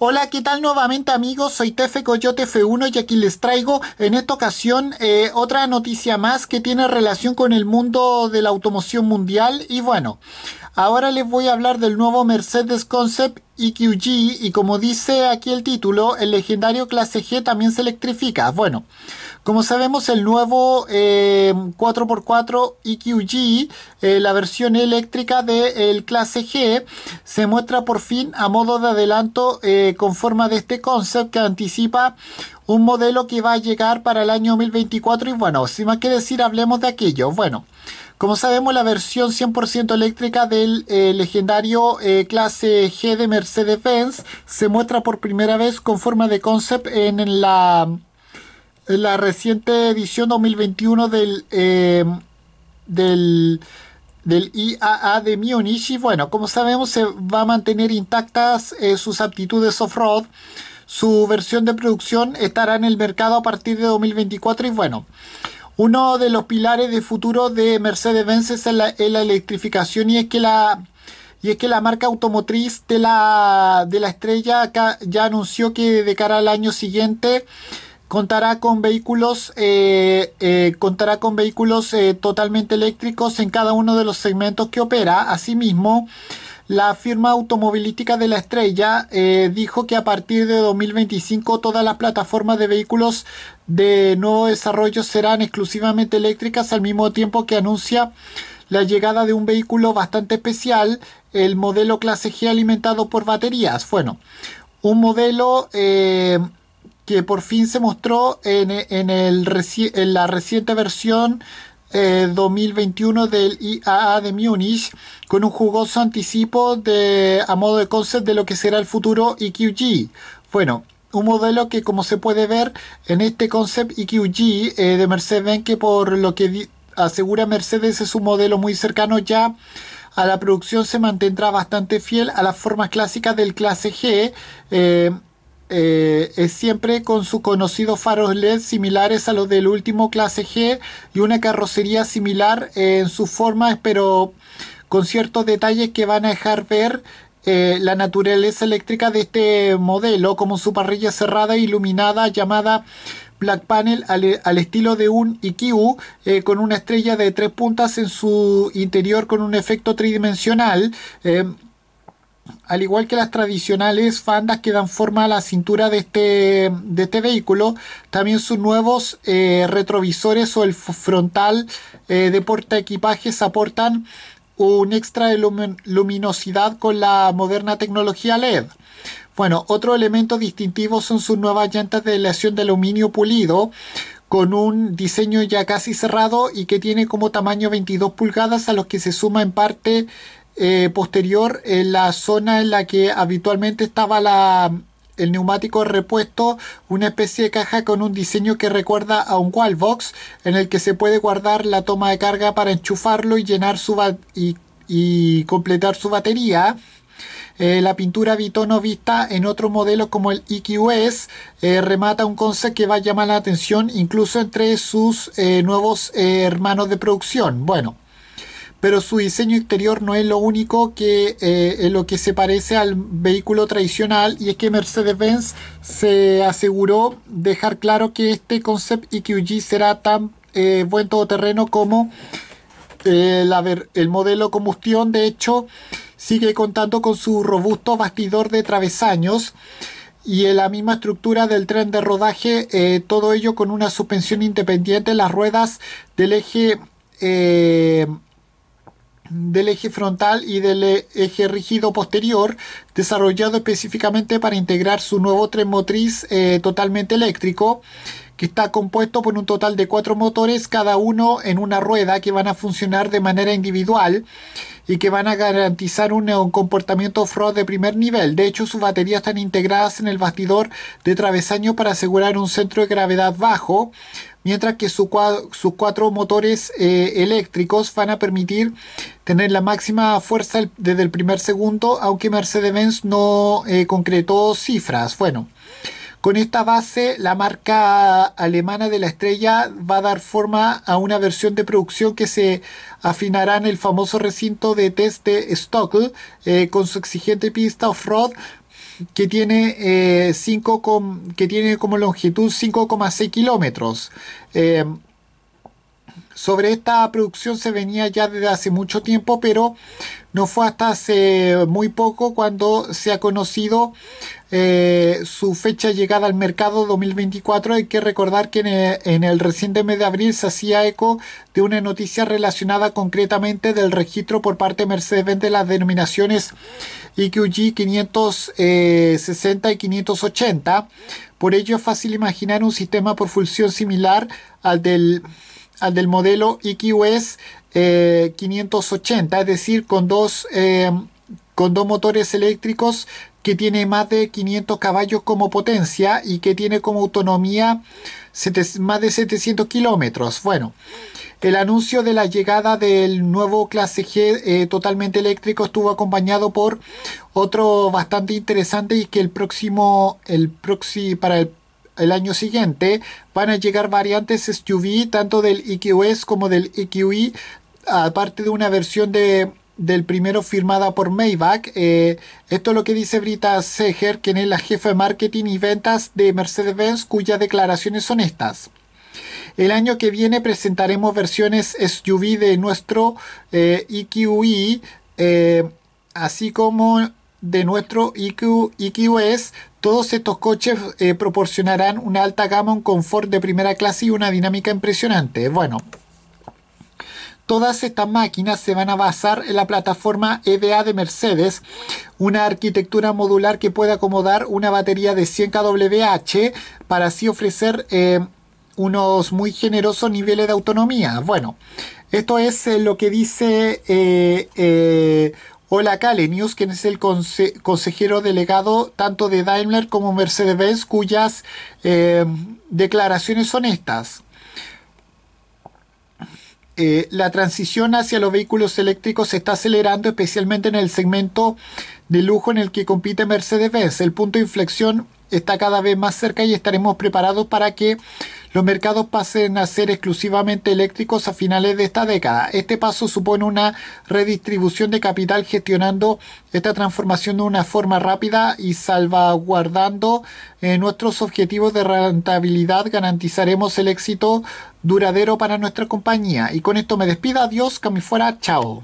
Hola, ¿qué tal nuevamente amigos? Soy Tefe Coyote F1 y aquí les traigo en esta ocasión eh, otra noticia más que tiene relación con el mundo de la automoción mundial y bueno, ahora les voy a hablar del nuevo Mercedes Concept EQG y como dice aquí el título, el legendario clase G también se electrifica. Bueno, como sabemos el nuevo 4x4 eh, EQG, eh, la versión eléctrica del clase G, se muestra por fin a modo de adelanto eh, con forma de este concept que anticipa un modelo que va a llegar para el año 2024 y bueno, sin más que decir, hablemos de aquello. Bueno, como sabemos, la versión 100% eléctrica del eh, legendario eh, clase G de Mercedes-Benz se muestra por primera vez con forma de concept en, la, la reciente edición 2021 eh, del... del del IAA de Mionichi. y bueno, como sabemos se va a mantener intactas sus aptitudes off-road su versión de producción estará en el mercado a partir de 2024 y bueno. Uno de los pilares de futuro de Mercedes-Benz es la, electrificación y es que la, y es que la marca automotriz de la, de la estrella ya anunció que de cara al año siguiente contará con vehículos eh, eh, contará con vehículos eh, totalmente eléctricos en cada uno de los segmentos que opera asimismo la firma automovilística de la estrella eh, dijo que a partir de 2025 todas las plataformas de vehículos de nuevo desarrollo serán exclusivamente eléctricas al mismo tiempo que anuncia la llegada de un vehículo bastante especial, el modelo clase G alimentado por baterías. Bueno, un modelo eh, que por fin se mostró en, el, en la reciente versión 2021 del IAA de Múnich con un jugoso anticipo de, a modo de concept de lo que será el futuro EQG. Bueno, un modelo que como se puede ver en este concept EQG eh, de Mercedes-Benz que por lo que asegura Mercedes es un modelo muy cercano ya a la producción se mantendrá bastante fiel a las formas clásicas del clase G. Eh, eh, es siempre con sus conocidos faros LED similares a los del último clase G y una carrocería similar en sus formas, pero con ciertos detalles que van a dejar ver eh, la naturaleza eléctrica de este modelo, como su parrilla cerrada e iluminada llamada Black Panel al, estilo de un IQ, eh, con una estrella de tres puntas en su interior con un efecto tridimensional al igual que las tradicionales fandas que dan forma a la cintura de este, de este vehículo, también sus nuevos eh, retrovisores o el frontal eh, de porta equipajes aportan un extra de luminosidad con la moderna tecnología LED. Bueno, otro elemento distintivo son sus nuevas llantas de aleación de aluminio pulido con un diseño ya casi cerrado y que tiene como tamaño 22 pulgadas a los que se suma en parte eh, posterior en la zona en la que habitualmente estaba el neumático repuesto, una especie de caja con un diseño que recuerda a un wallbox en el que se puede guardar la toma de carga para enchufarlo y llenar su y, completar su batería. Eh, la pintura bitono vista en otros modelos como el EQS eh, remata un concepto que va a llamar la atención incluso entre sus nuevos hermanos de producción. Bueno, pero su diseño exterior no es lo único que es eh, lo que se parece al vehículo tradicional y es que Mercedes-Benz se aseguró dejar claro que este concept EQG será tan eh, buen todoterreno como eh, el modelo combustión de hecho sigue contando con su robusto bastidor de travesaños y la misma estructura del tren de rodaje, todo ello con una suspensión independiente, las ruedas del eje del eje frontal y del e-, eje rígido posterior, desarrollado específicamente para integrar su nuevo tren motriz eh, totalmente eléctrico, que está compuesto por un total de cuatro motores, cada uno en una rueda, que van a funcionar de manera individual y que van a garantizar un, un comportamiento off-road de primer nivel. De hecho, sus baterías están integradas en el bastidor de travesaño para asegurar un centro de gravedad bajo, mientras que sus cuatro motores eh, eléctricos van a permitir tener la máxima fuerza desde el primer segundo, aunque Mercedes-Benz no eh, concretó cifras. Bueno, con esta base, la marca alemana de la estrella va a dar forma a una versión de producción que se afinará en el famoso recinto de test de Stockl, eh, con su exigente pista off-road que tiene, eh, que tiene como longitud 5,6 kilómetros. Eh, sobre esta producción se venía ya desde hace mucho tiempo, pero no fue hasta hace muy poco cuando se ha conocido eh, su fecha de llegada al mercado 2024. Hay que recordar que en el, reciente mes de abril se hacía eco de una noticia relacionada concretamente del registro por parte de Mercedes-Benz de las denominaciones EQG 560 eh, y 580. Por ello es fácil imaginar un sistema por función similar al del del modelo EQS 580, eh, es decir, con dos, eh, con dos motores eléctricos que tiene más de 500 caballos como potencia y que tiene como autonomía más de 700 kilómetros. Bueno, el anuncio de la llegada del nuevo clase G eh, totalmente eléctrico estuvo acompañado por otro bastante interesante y que el próximo, el proxy, para el el año siguiente van a llegar variantes SUV tanto del EQS como del EQI, aparte de una versión del primero firmada por Maybach. Eh, esto es lo que dice Brita Seger, quien es la jefa de marketing y ventas de Mercedes-Benz, cuyas declaraciones son estas. El año que viene presentaremos versiones SUV de nuestro eh, EQI, eh, así como de nuestro IQ, todos estos coches eh, proporcionarán una alta gama, un confort de primera clase y una dinámica impresionante. Bueno, todas estas máquinas se van a basar en la plataforma EDA de Mercedes, una arquitectura modular que puede acomodar una batería de 100 kWh para así ofrecer eh, unos muy generosos niveles de autonomía. Bueno, esto es eh, lo que dice Hola Kale News, quien es el consejero delegado tanto de Daimler como Mercedes-Benz, cuyas eh, declaraciones son estas. Eh, la transición hacia los vehículos eléctricos se está acelerando especialmente en el segmento de lujo en el que compite Mercedes-Benz. El punto de inflexión está cada vez más cerca y estaremos preparados para que los mercados pasen a ser exclusivamente eléctricos a finales de esta década. Este paso supone una redistribución de capital gestionando esta transformación de una forma rápida y salvaguardando eh, nuestros objetivos de rentabilidad. Garantizaremos el éxito duradero para nuestra compañía. Y con esto me despido. Adiós, que fuera. Chao.